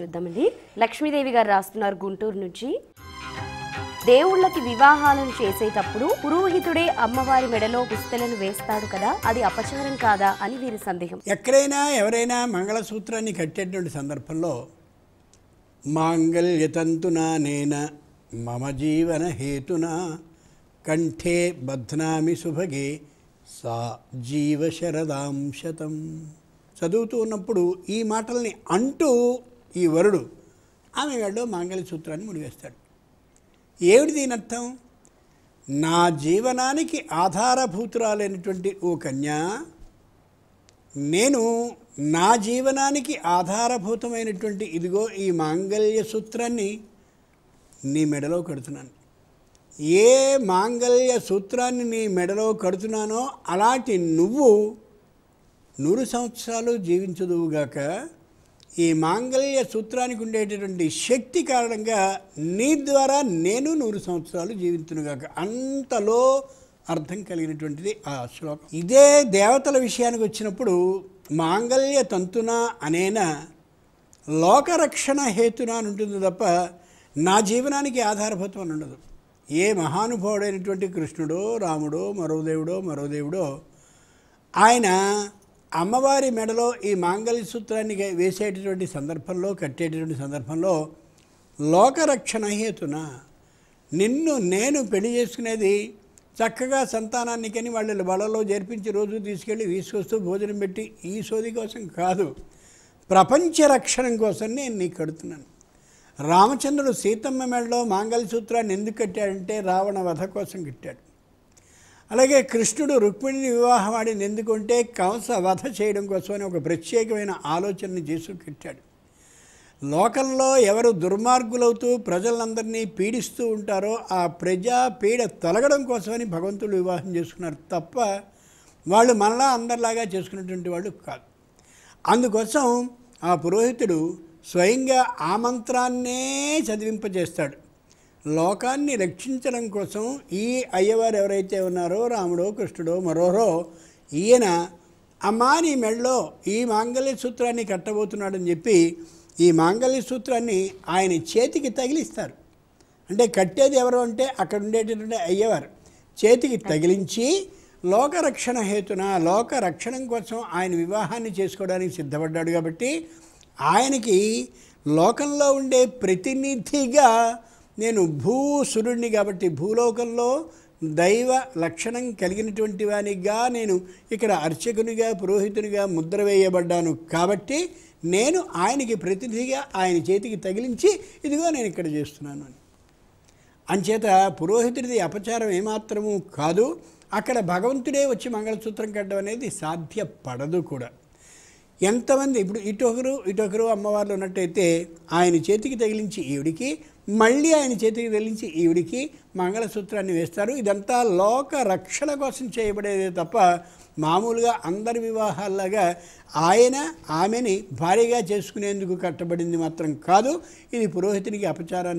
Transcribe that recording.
చూద్దామండి లక్ష్మీదేవి గారు రాస్తున్నారు గుంటూరు నుంచి దేవుళ్ళకి వివాహాలను చేసేటప్పుడు పురోహితుడే అమ్మవారి మెడలో పుస్తలను వేస్తాడు కదా అది అపచారం కాదా అని వీరి సందేహం ఎక్కడైనా ఎవరైనా మంగళసూత్రాన్ని కట్టేటువంటి సందర్భంలో మాంగళ్యతంతునా నేన మమ జీవన హేతున కంఠే బధ్నామి శుభగే సా జీవ శరదాంశతం చదువుతూ ఉన్నప్పుడు ఈ మాటల్ని అంటూ ఈ వరుడు ఆమె వాడు మాంగళ్య సూత్రాన్ని ముడివేస్తాడు ఏమిటి దీని అర్థం నా జీవనానికి ఆధారభూతురాలైనటువంటి ఓ కన్య నేను నా జీవనానికి ఆధారభూతమైనటువంటి ఇదిగో ఈ మాంగళ్య సూత్రాన్ని నీ మెడలో కడుతున్నాను ఏ మాంగళ్య సూత్రాన్ని నీ మెడలో కడుతున్నానో అలాంటి నువ్వు నూరు సంవత్సరాలు జీవించదువుగాక ఈ మాంగళ్య సూత్రానికి ఉండేటటువంటి శక్తి కారణంగా నీ ద్వారా నేను నూరు సంవత్సరాలు జీవితునుగాక అంతలో అర్థం కలిగినటువంటిది ఆ శ్లోకం ఇదే దేవతల విషయానికి వచ్చినప్పుడు మాంగళ్య తంతున అనేన లోకరక్షణ హేతున అని ఉంటుంది తప్ప నా జీవనానికి ఆధారభూతం అని ఉండదు ఏ మహానుభావుడైనటువంటి కృష్ణుడో రాముడో మరో దేవుడో మరో దేవుడో ఆయన అమ్మవారి మెడలో ఈ మాంగళ్య సూత్రాన్ని వేసేటటువంటి సందర్భంలో కట్టేటటువంటి సందర్భంలో లోకరక్షణ హేతున నిన్ను నేను పెళ్లి చేసుకునేది చక్కగా సంతానానికని వాళ్ళు బలలో జరిపించి రోజు తీసుకెళ్ళి తీసుకొస్తూ భోజనం పెట్టి ఈ సోది కోసం కాదు ప్రపంచ రక్షణ కోసం నేను నీకు కడుతున్నాను రామచంద్రుడు సీతమ్మ మెడలో మాంగళ్య సూత్రాన్ని ఎందుకు కట్టాడంటే రావణ వధ కోసం కట్టాడు అలాగే కృష్ణుడు రుక్మిణిని వివాహం ఆడింది ఎందుకంటే కంస వధ చేయడం కోసమని ఒక ప్రత్యేకమైన ఆలోచనని చేసుకెట్టాడు లోకంలో ఎవరు దుర్మార్గులవుతూ ప్రజలందరినీ పీడిస్తూ ఉంటారో ఆ ప్రజా పీడ తొలగడం కోసమని భగవంతుడు వివాహం చేసుకున్నారు తప్ప వాళ్ళు మనలా అందరిలాగా చేసుకున్నటువంటి వాళ్ళు కాదు అందుకోసం ఆ పురోహితుడు స్వయంగా ఆ మంత్రాన్నే చదివింపజేస్తాడు లోకాన్ని రక్షించడం కోసం ఈ అయ్యవారు ఎవరైతే ఉన్నారో రాముడో కృష్ణుడో మరోరో ఈయన అమ్మాని మెళ్ళో మెడలో ఈ మాంగళ్య సూత్రాన్ని కట్టబోతున్నాడని చెప్పి ఈ మాంగళ్య సూత్రాన్ని ఆయన చేతికి తగిలిస్తారు అంటే కట్టేది ఎవరు అంటే అక్కడ ఉండేటటువంటి అయ్యవారు చేతికి తగిలించి లోకరక్షణ హేతున లోక కోసం ఆయన వివాహాన్ని చేసుకోవడానికి సిద్ధపడ్డాడు కాబట్టి ఆయనకి లోకంలో ఉండే ప్రతినిధిగా నేను భూ సురుణ్ణి కాబట్టి భూలోకంలో దైవ లక్షణం కలిగినటువంటి వానిగా నేను ఇక్కడ అర్చకునిగా పురోహితునిగా ముద్ర వేయబడ్డాను కాబట్టి నేను ఆయనకి ప్రతినిధిగా ఆయన చేతికి తగిలించి ఇదిగో నేను ఇక్కడ చేస్తున్నాను అని అంచేత పురోహితుడిది అపచారం ఏమాత్రము కాదు అక్కడ భగవంతుడే వచ్చి మంగళసూత్రం కట్టడం అనేది సాధ్యపడదు కూడా ఎంతమంది ఇప్పుడు ఇటొకరు ఇటొకరు అమ్మవార్లు ఉన్నట్టయితే ఆయన చేతికి తగిలించి ఈవిడికి మళ్ళీ ఆయన చేతికి తెలించి ఈవిడికి మంగళసూత్రాన్ని వేస్తారు ఇదంతా లోక రక్షణ కోసం చేయబడేదే తప్ప మామూలుగా అందరి వివాహాల్లాగా ఆయన ఆమెని భారీగా చేసుకునేందుకు కట్టబడింది మాత్రం కాదు ఇది పురోహితునికి అపచారాన్ని